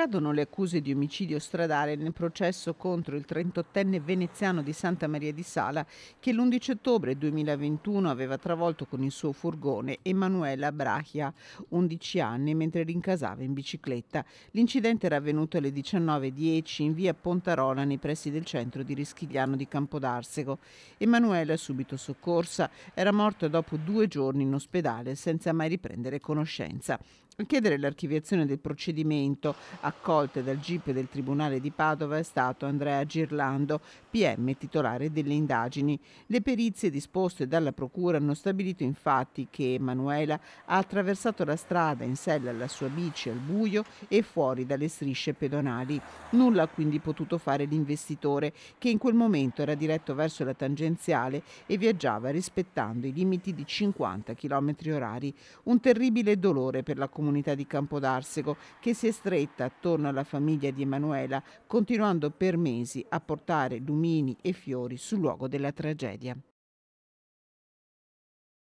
Accadono le accuse di omicidio stradale nel processo contro il 38enne veneziano di Santa Maria di Sala che l'11 ottobre 2021 aveva travolto con il suo furgone Emanuela Brachia, 11 anni, mentre rincasava in bicicletta. L'incidente era avvenuto alle 19.10 in via Pontarola nei pressi del centro di Rischigliano di Campodarsego. Emanuela, subito soccorsa, era morta dopo due giorni in ospedale senza mai riprendere conoscenza. A chiedere l'archiviazione del procedimento a accolte dal GIP del Tribunale di Padova è stato Andrea Girlando, PM titolare delle indagini. Le perizie disposte dalla Procura hanno stabilito infatti che Emanuela ha attraversato la strada in sella alla sua bici al buio e fuori dalle strisce pedonali. Nulla ha quindi potuto fare l'investitore che in quel momento era diretto verso la tangenziale e viaggiava rispettando i limiti di 50 km orari. Un terribile dolore per la comunità di Campodarsego che si è stretta attorno alla famiglia di Emanuela, continuando per mesi a portare lumini e fiori sul luogo della tragedia.